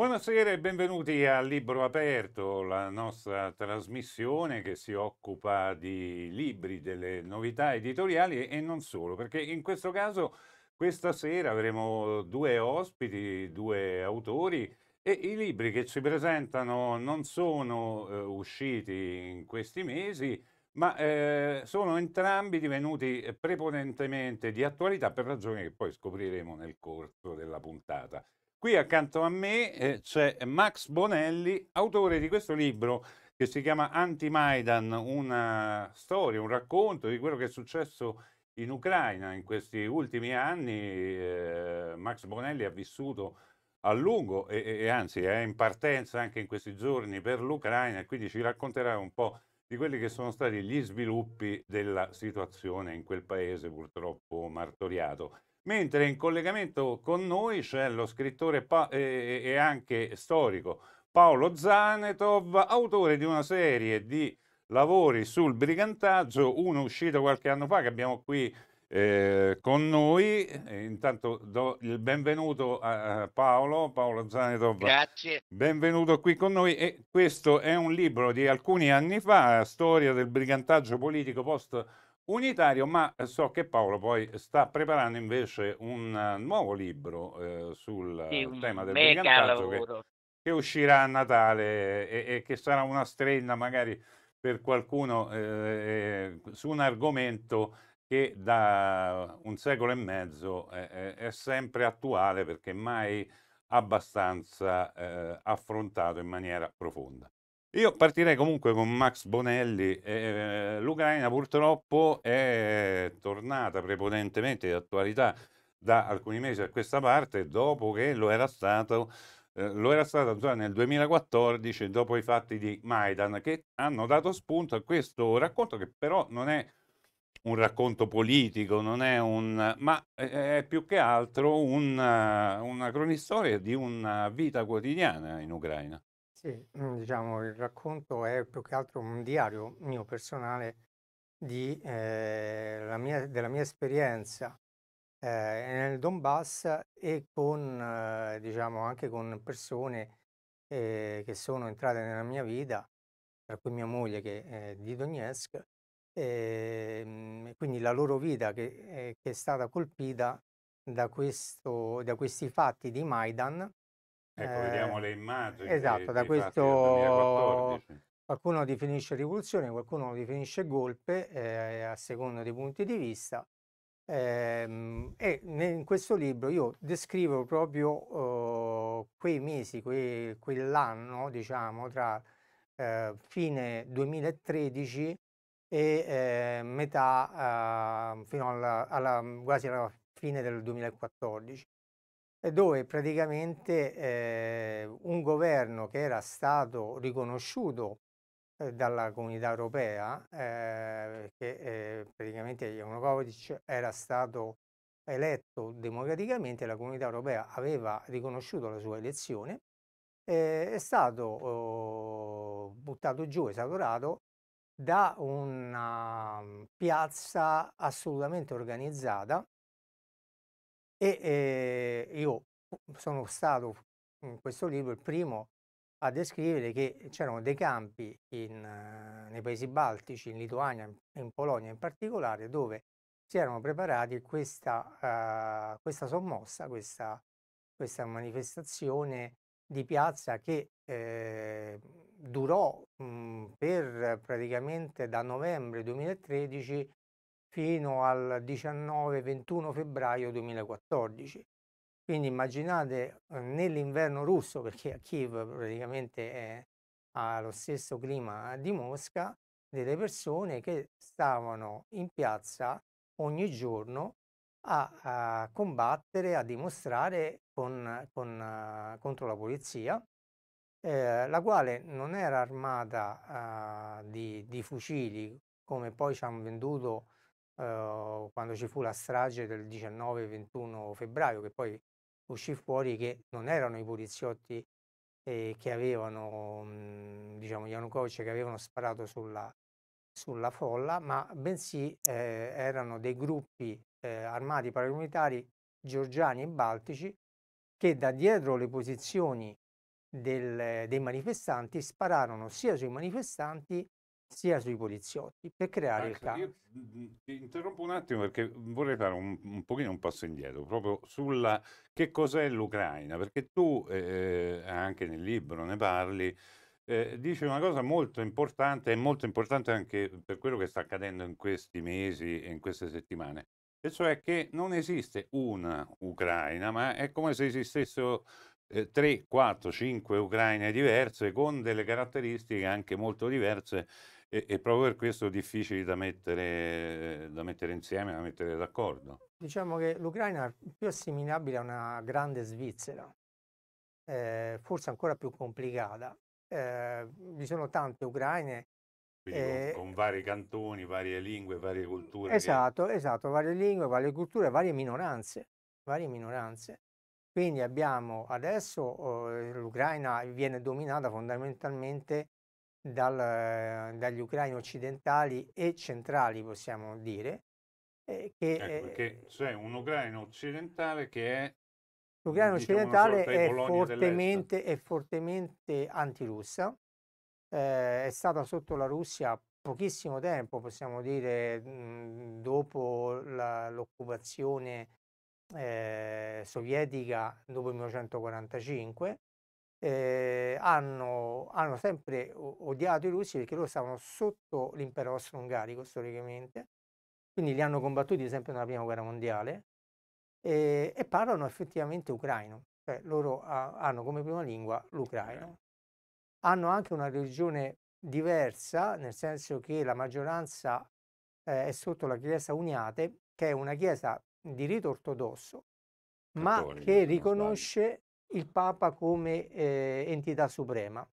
Buonasera e benvenuti a Libro Aperto, la nostra trasmissione che si occupa di libri, delle novità editoriali e non solo, perché in questo caso questa sera avremo due ospiti, due autori e i libri che ci presentano non sono eh, usciti in questi mesi, ma eh, sono entrambi divenuti prepotentemente di attualità per ragioni che poi scopriremo nel corso della puntata. Qui accanto a me eh, c'è Max Bonelli, autore di questo libro che si chiama Anti-Maidan, una storia, un racconto di quello che è successo in Ucraina in questi ultimi anni. Eh, Max Bonelli ha vissuto a lungo e, e anzi è in partenza anche in questi giorni per l'Ucraina e quindi ci racconterà un po' di quelli che sono stati gli sviluppi della situazione in quel paese purtroppo martoriato. Mentre in collegamento con noi c'è lo scrittore pa- e-, eh, eh, e anche storico Paolo Zanetov, autore di una serie di lavori sul brigantaggio, uno uscito qualche anno fa che abbiamo qui eh, con noi. Eh, intanto do il benvenuto a, Paolo, Paolo Zanedov. Grazie. Benvenuto qui con noi. E questo è un libro di alcuni anni fa, Storia del brigantaggio politico post unitario, ma so che Paolo poi sta preparando invece un eh, nuovo libro eh, sul sì, tema del brigantaggio che, che, uscirà a Natale e, e, che sarà una strenna magari per qualcuno eh, eh su un argomento che da un secolo e mezzo eh, è sempre attuale perché mai abbastanza eh, affrontato in maniera profonda. Io partirei comunque con Max Bonelli. Eh, L'Ucraina purtroppo è tornata prepotentemente di attualità da alcuni mesi a questa parte, dopo che lo era stato eh, lo era stata già cioè, nel 2014 dopo i fatti di Maidan che hanno dato spunto a questo racconto che però non è un racconto politico, non è un... ma eh, eh, è più che altro una, eh, una cronistoria di una vita quotidiana in Ucraina. Sì, mm, diciamo, il racconto è più che altro un diario mio personale di, eh, mia, della mia esperienza eh, nel Donbass e con, eh, diciamo, anche con persone che sono entrate nella mia vita, tra cui mia moglie che è di Donetsk, Ehm, e, quindi la loro vita che, eh, che è stata colpita da, questo, da, questi fatti di Maidan. Ecco, vediamo eh, le immagini. Esatto, di, da di questo qualcuno definisce rivoluzione, qualcuno lo definisce golpe eh, a seconda dei punti di vista. Eh, e in questo libro io descrivo proprio eh, quei mesi, quei, quell'anno, diciamo, tra eh, fine 2013 e eh, metà eh, fino alla, alla, quasi alla fine del 2014 dove praticamente eh, un governo che era stato riconosciuto eh, dalla comunità europea, eh, che eh, praticamente Yanukovych era stato eletto democraticamente, la comunità europea aveva riconosciuto la sua elezione, è stato oh, buttato giù, esautorato da una mhmm, piazza assolutamente organizzata e eh, io sono stato in questo libro il primo a descrivere che c'erano dei campi in, ehm, nei paesi baltici, in Lituania e in Polonia in particolare, dove si erano preparati questa, uh, questa sommossa, questa, questa, manifestazione di piazza che eh, durò mh, mhmm, per praticamente da novembre 2013 fino al 19-21 febbraio 2014. Quindi immaginate uhm, nell'inverno russo, perché a Kiev praticamente è, ha lo stesso clima di Mosca, delle persone che stavano in piazza ogni giorno a, a combattere, a dimostrare con, con, uh, contro la polizia eh, la quale non era armata eh, di, di, fucili come poi ci hanno venduto eh, quando ci fu la strage del 19-21 febbraio, che poi uscì fuori che non erano i poliziotti eh, che avevano, mh, mm, diciamo, Yanukovych che avevano sparato sulla, sulla folla, ma bensì eh, erano dei gruppi eh, armati paramilitari georgiani e baltici che da dietro le posizioni del, dei manifestanti spararono sia sui manifestanti sia sui poliziotti per creare Max, il caos. Ti interrompo un attimo perché vorrei fare un, un pochino un passo indietro proprio sulla che cos'è l'Ucraina, perché tu eh, anche nel libro ne parli. Eh, dice una cosa molto importante e molto importante anche per quello che sta accadendo in questi mesi e in queste settimane, e cioè che non esiste una Ucraina, ma è come se esistessero 3, 4, 5 Ucraine diverse con delle caratteristiche anche molto diverse e, e proprio per questo difficili da mettere, da mettere insieme, da mettere d'accordo. Diciamo che l'Ucraina è più assimilabile a una grande Svizzera, eh, forse ancora più complicata. Eh, vi sono tante Ucraine eh, con, con, vari cantoni, varie lingue, varie culture. Esatto, che... esatto, varie lingue, varie culture, varie minoranze, varie minoranze. Quindi abbiamo adesso eh, l'Ucraina viene dominata fondamentalmente dal, dagli ucraini occidentali e centrali, possiamo dire. Eh, che, ecco, perché c'è eh, un ucraino occidentale che è L'Ucraina diciamo, occidentale è fortemente, è fortemente, antirussa, eh, è stata sotto la Russia pochissimo tempo, possiamo dire, mh, mhmm, dopo la, l'occupazione eh, sovietica dopo il 1945 eh, hanno, hanno, sempre odiato i russi perché loro stavano sotto l'impero austro-ungarico storicamente, quindi li hanno combattuti sempre nella prima guerra mondiale eh, e parlano effettivamente ucraino, cioè loro ha, hanno come prima lingua l'ucraino. Hanno anche una religione diversa, nel senso che la maggioranza eh, è sotto la Chiesa Uniate, che è una chiesa di rito ortodosso, Cattolico, ma che riconosce il Papa come eh, entità suprema.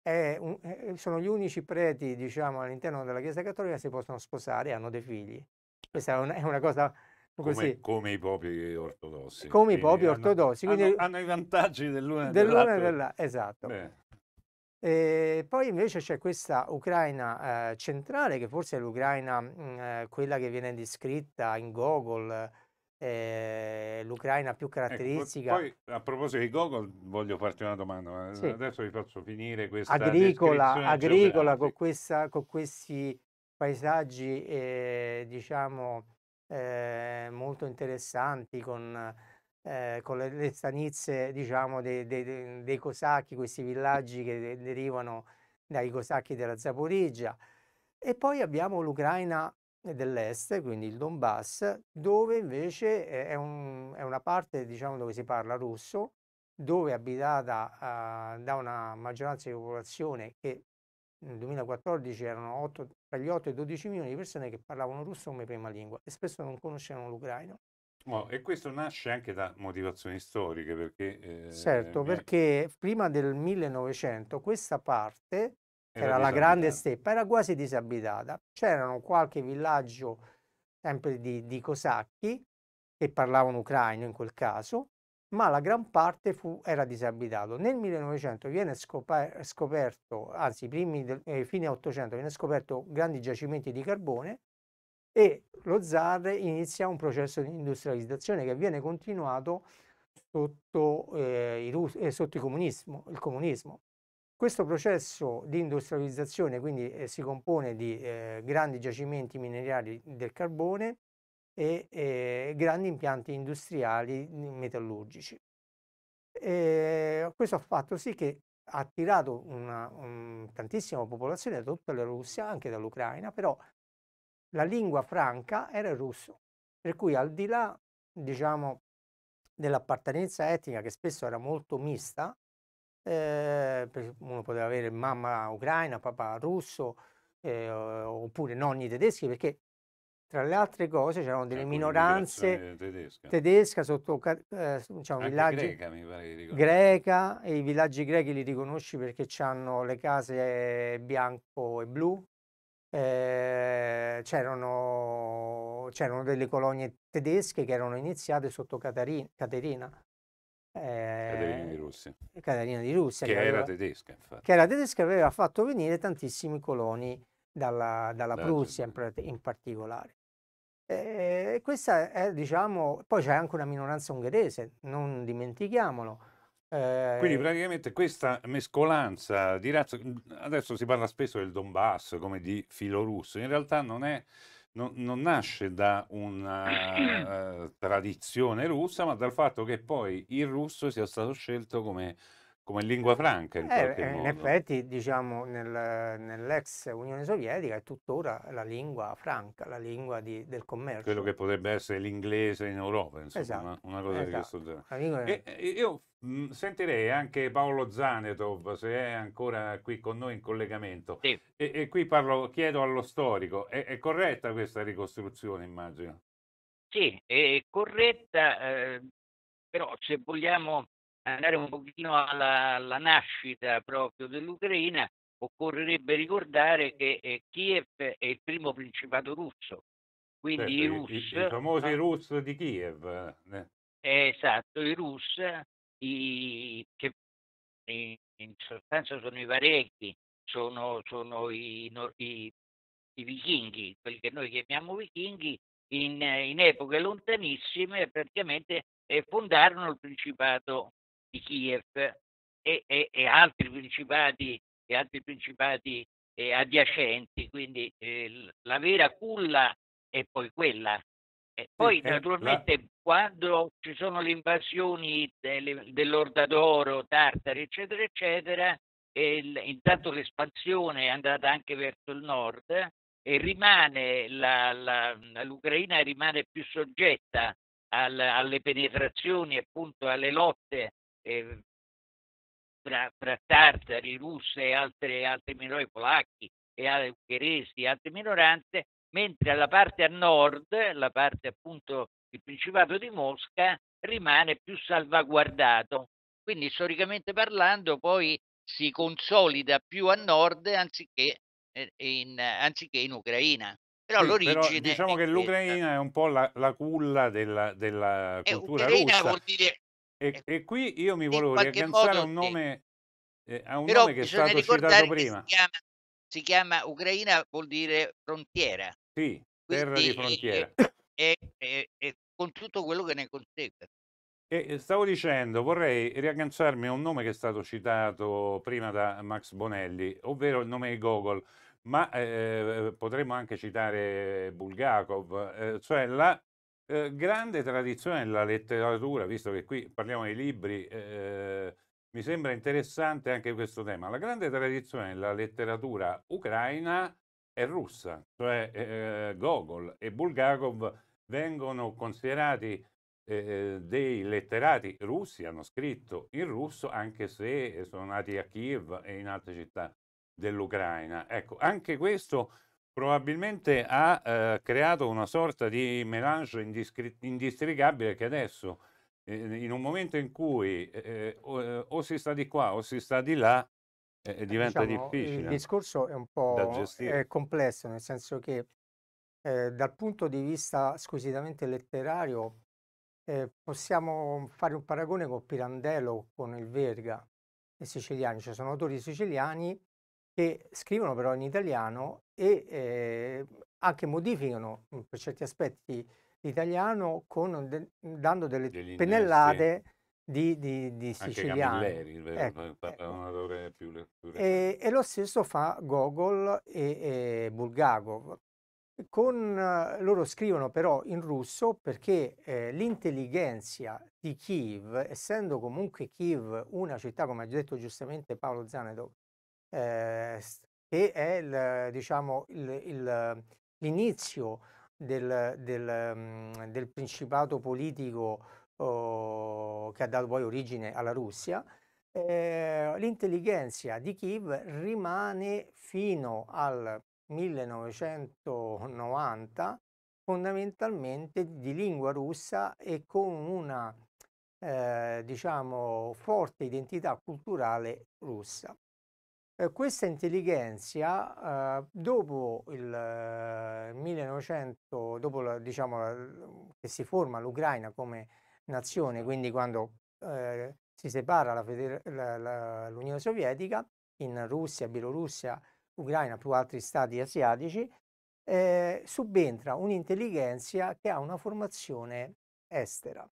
Un, eh, eh, sono gli unici preti, diciamo, all'interno della Chiesa Cattolica che si possono sposare e hanno dei figli. Questa è, un, è una cosa come, come, i popoli ortodossi. Come i popoli ortodossi. Hanno, quindi, hanno, hanno i vantaggi dell'una e dell'altra. Dell'una e dell'altra, esatto. Beh. E ehm, poi invece c'è questa Ucraina eh, centrale, che forse è l'Ucraina mh, mm, eh, quella che viene descritta in Gogol, eh, l'Ucraina più ecco, caratteristica. Ecco, poi a proposito di Gogol, voglio farti una domanda. Eh, sì. Adesso vi faccio finire questa agricola, agricola con, questa, con, questi paesaggi, eh, diciamo, eh, molto interessanti. Con eh, con le, le stanizze diciamo, dei, dei, dei, cosacchi, questi villaggi che derivano dai cosacchi della Zaporizia. E poi abbiamo l'Ucraina dell'est, quindi il Donbass, dove invece è, un, è una parte diciamo, dove si parla russo, dove è abitata eh, da una maggioranza di popolazione che nel 2014 erano 8, tra gli 8 e i 12 milioni di persone che parlavano russo come prima lingua e spesso non conoscevano l'ucraino. Oh, e questo nasce anche da motivazioni storiche, perché... Eh, certo, mia... perché prima del 1900 questa parte, che era, era la grande steppa, era quasi disabitata. C'erano qualche villaggio, sempre di, di cosacchi, che parlavano ucraino in quel caso, ma la gran parte fu, era disabitato. Nel 1900 viene scoperto, anzi, primi del, eh, fine 800 viene scoperto grandi giacimenti di carbone e lo zar inizia un processo di industrializzazione che viene continuato sotto, eh, i, eh, sotto comunismo, il comunismo. Questo processo di industrializzazione quindi eh, si compone di eh, grandi giacimenti minerali del carbone e eh, grandi impianti industriali mm, metallurgici. E questo ha fatto sì che ha attirato una, un, tantissima popolazione da tutta la Russia, anche dall'Ucraina, però la lingua franca era il russo, per cui al di là, diciamo, dell'appartenenza etnica che spesso era molto mista, eh, uno poteva avere mamma ucraina, papà russo, eh, oppure nonni tedeschi, perché tra le altre cose c'erano delle Alcune minoranze tedesca. tedesca sotto eh, diciamo, villaggi greca, greca, e i villaggi grechi li riconosci perché hanno le case bianco e blu eh, c'erano, c'erano, delle colonie tedesche che erano iniziate sotto Caterina. Caterina, eh, Caterina di ehm, Russia. Caterina di Russia. Che, che era aveva, tedesca, infatti. Che era tedesca e aveva fatto venire tantissimi coloni dalla, dalla eh, Prussia certo. in, in particolare. Eh, questa è, diciamo, poi c'è anche una minoranza ungherese, non dimentichiamolo eh... Quindi praticamente questa mescolanza di razze, mhmm, adesso si parla spesso del Donbass come di filo russo, in realtà non è non, non, nasce da una uh, tradizione russa, ma dal fatto che poi il russo sia stato scelto come come lingua franca. In, eh, eh, in modo. effetti, diciamo, nel, nell'ex Unione Sovietica è tuttora la lingua franca, la lingua di, del commercio. Quello che potrebbe essere l'inglese in Europa, insomma, esatto, una, cosa esatto. di questo esatto. genere. È... E, io mm, sentirei anche Paolo Zanetov, se è ancora qui con noi in collegamento. Sì. E, e, qui parlo, chiedo allo storico, è, è corretta questa ricostruzione, immagino? Sì, è corretta, eh, però se vogliamo andare un pochino alla, alla nascita proprio dell'Ucraina, occorrerebbe ricordare che eh, Kiev è il primo principato russo, quindi certo, i Rus... I, I, famosi ah russi di Kiev. Eh. Esatto, i russi, che in sostanza sono i Varechi, sono, sono i, i, i, vichinghi, quelli che noi chiamiamo vichinghi, in, in epoche lontanissime praticamente eh, fondarono il Principato di Kiev e, e, e altri principati, e altri principati eh, adiacenti, quindi eh, la vera culla è poi quella. E poi sì, certo, naturalmente la... quando ci sono le invasioni delle, dell'Orda d'Oro, Tartari, eccetera, eccetera, il, intanto l'espansione è andata anche verso il nord e rimane la, la, l'Ucraina rimane più soggetta al, alle penetrazioni, appunto alle lotte eh, fra, tartari, russe e altri, altre minoranze, polacchi e altre ungheresi e altre minoranze, mentre la parte a nord, la parte appunto il Principato di Mosca, rimane più salvaguardato. Quindi storicamente parlando poi si consolida più a nord anziché eh, in, anziché in Ucraina. Però sì, l'origine. Però diciamo che questa. l'Ucraina è un po' la, la culla della, della eh, cultura Ucraina russa. Vuol dire, e, e qui io mi volevo riagganciare a un nome, eh, a un nome che è stato citato prima. Si chiama, si chiama, Ucraina, vuol dire frontiera. Sì, terra Quindi, di eh, eh, frontiera. E, eh, e, e con tutto quello che ne consegue. E stavo dicendo, vorrei riagganciarmi a un nome che è stato citato prima da Max Bonelli, ovvero il nome di Gogol, ma eh, potremmo anche citare Bulgakov, eh, cioè la eh, grande tradizione nella letteratura, visto che qui parliamo dei libri, eh, mi sembra interessante anche questo tema. La grande tradizione nella letteratura ucraina è russa, cioè eh, eh Gogol e Bulgakov vengono considerati eh, dei letterati russi, hanno scritto in russo, anche se sono nati a Kiev e in altre città dell'Ucraina. Ecco, anche questo probabilmente ha eh, creato una sorta di melange indiscri- indistricabile che adesso, eh, in un momento in cui eh, o, eh, o, si sta di qua o si sta di là, eh, eh, diventa diciamo, difficile. Il discorso è un po' complesso, nel senso che dal punto di vista squisitamente letterario possiamo fare un paragone con Pirandello, con il Verga, i siciliani, cioè sono autori siciliani che scrivono però in italiano e eh, anche modificano mhmm, per certi aspetti l'italiano con, de, dando delle pennellate di, di, di siciliano. Ecco. Eh. E, e, lo stesso fa Gogol e, e Bulgakov. Con, loro scrivono però in russo perché eh, l'intelligenza di Kiev, essendo comunque Kiev una città, come ha detto giustamente Paolo Zanedov, eh, che è il, diciamo, il, il, l'inizio del, del, mm, del, principato politico oh, che ha dato poi origine alla Russia, eh, l'intelligenza di Kiev rimane fino al 1990 fondamentalmente di lingua russa e con una eh, diciamo forte identità culturale russa. Eh, questa intelligenza, eh, dopo il eh, 1900, dopo la, diciamo, la, che si forma l'Ucraina come nazione, quindi quando eh, si separa l'Unione Sovietica in Russia, Bielorussia, Ucraina più altri stati asiatici, eh, subentra un'intelligenza che ha una formazione estera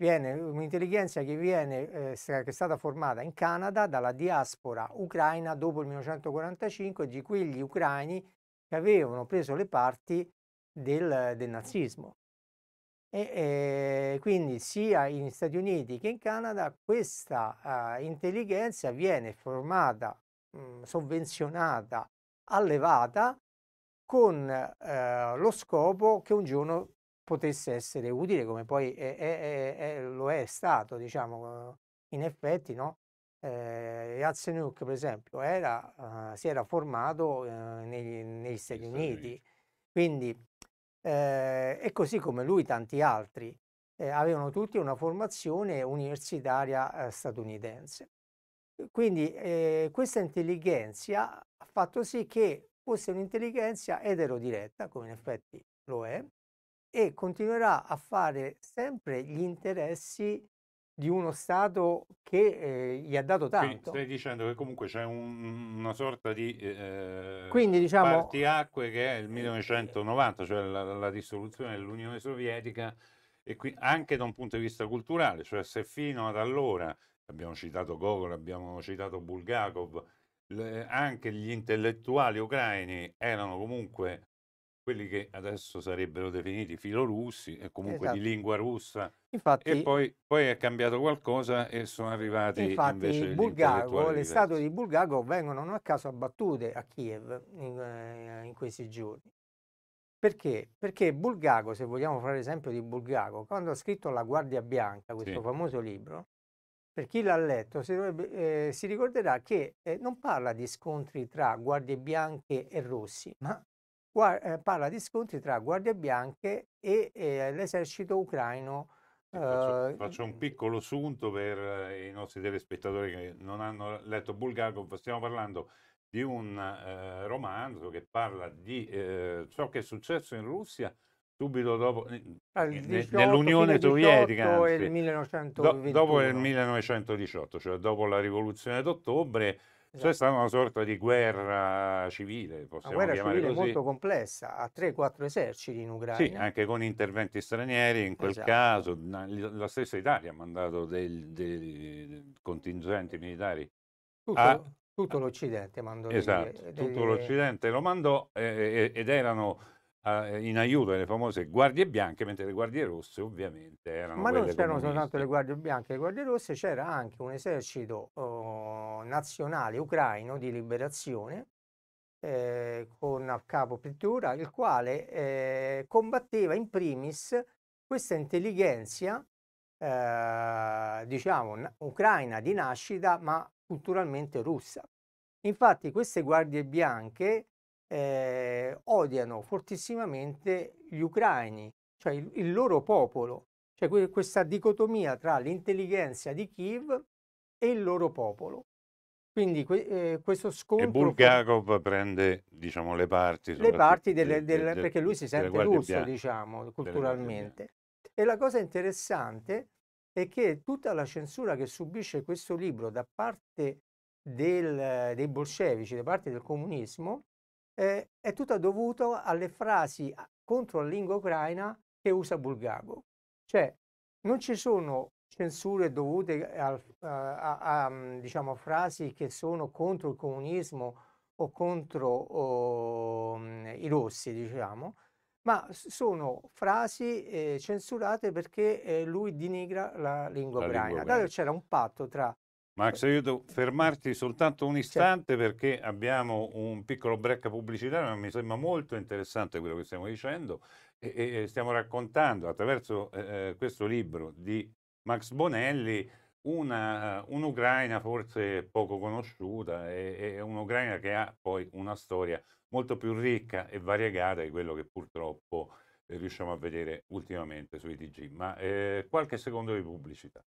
viene un'intelligenza che, viene, eh, che è stata formata in Canada dalla diaspora ucraina dopo il 1945 di quegli ucraini che avevano preso le parti del, del nazismo. E, eh, quindi sia negli Stati Uniti che in Canada questa eh, intelligenza viene formata, mh, mm, sovvenzionata, allevata con eh, lo scopo che un giorno potesse essere utile, come poi è, è, è, lo è stato, diciamo, eh, in effetti, no? Eh, Yatsenyuk, per esempio, era, uh, si era formato uh, negli, negli, Stati Uniti. Quindi, eh, e così come lui, tanti altri eh, avevano tutti una formazione universitaria eh, statunitense. Quindi questa intelligenza ha fatto sì che fosse un'intelligenza eterodiretta, come in effetti lo è, e continuerà a fare sempre gli interessi di uno Stato che eh, gli ha dato tanto. Quindi stai dicendo che comunque c'è un, una sorta di eh, Quindi, diciamo, partiacque che è il 1990, eh, cioè la, la dissoluzione dell'Unione Sovietica, e qui, anche da un punto di vista culturale, cioè se fino ad allora abbiamo citato Gogol, abbiamo citato Bulgakov, le, anche gli intellettuali ucraini erano comunque quelli che adesso sarebbero definiti filorussi e comunque esatto. di lingua russa. Infatti, e poi, poi, è cambiato qualcosa e sono arrivati infatti, invece il Bulgago, le statue di Bulgago vengono non a caso abbattute a Kiev in, eh, in, questi giorni. Perché? Perché Bulgago, se vogliamo fare l'esempio di Bulgago, quando ha scritto La Guardia Bianca, questo sì. famoso libro, per chi l'ha letto si, dovrebbe, eh, si ricorderà che eh, non parla di scontri tra guardie bianche e rossi, ma eh, parla di scontri tra guardie bianche e, e eh, l'esercito ucraino. Faccio, eh, faccio, un mhmm piccolo assunto per i nostri telespettatori che non hanno letto Bulgakov. Stiamo parlando di un eh, romanzo che parla di eh, ciò che è successo in Russia subito dopo ne, nell'Unione Sovietica, anzi, il do, dopo il 1918, cioè dopo la rivoluzione d'ottobre cioè, esatto. è stata una sorta di guerra civile, possiamo una guerra civile così. molto complessa, a 3-4 eserciti in Ucraina. Sì, anche con interventi stranieri, in quel esatto. caso la stessa Italia ha mandato dei, dei contingenti militari. Tutto, a, tutto l'Occidente mandò. Esatto, dei, tutto l'Occidente lo mandò eh, ed erano eh, in aiuto delle famose guardie bianche, mentre le guardie rosse ovviamente erano... Ma non c'erano comuniste. soltanto le guardie bianche e le guardie rosse, c'era anche un esercito oh, nazionale ucraino di liberazione eh, con a capo Pittura, il quale eh, combatteva in primis questa intelligenza, eh, diciamo, ucraina di nascita, ma culturalmente russa. Infatti queste guardie bianche eh, odiano fortissimamente gli ucraini, cioè il, il loro popolo, cioè que- questa dicotomia tra l'intelligenza di Kiev e il loro popolo. Quindi que- eh, questo scontro... E Bulgakov for- prende, diciamo, le parti... Le parti, delle, delle, delle, perché lui si sente russo, bianche, diciamo, culturalmente. E la cosa interessante è che tutta la censura che subisce questo libro da parte del, dei bolscevici, da parte del comunismo, eh, è tutto dovuto alle frasi contro la lingua ucraina che usa Bulgago. Cioè, non ci sono censure dovute al, eh, a, a, a mm, diciamo, frasi che sono contro il comunismo o contro o, mm, i rossi, diciamo, ma sono frasi eh, censurate perché eh, lui denigra la lingua la ucraina. Lingua ucraina. c'era un patto tra Max, aiuto fermarti soltanto un certo. istante perché abbiamo un piccolo break pubblicitario, ma mi sembra molto interessante quello che stiamo dicendo e, e stiamo raccontando attraverso eh, eh, questo libro di Max Bonelli una, eh, un'Ucraina forse poco conosciuta e, e un'Ucraina che ha poi una storia molto più ricca e variegata di quello che purtroppo eh, riusciamo a vedere ultimamente sui TG. Ma eh, qualche secondo di pubblicità.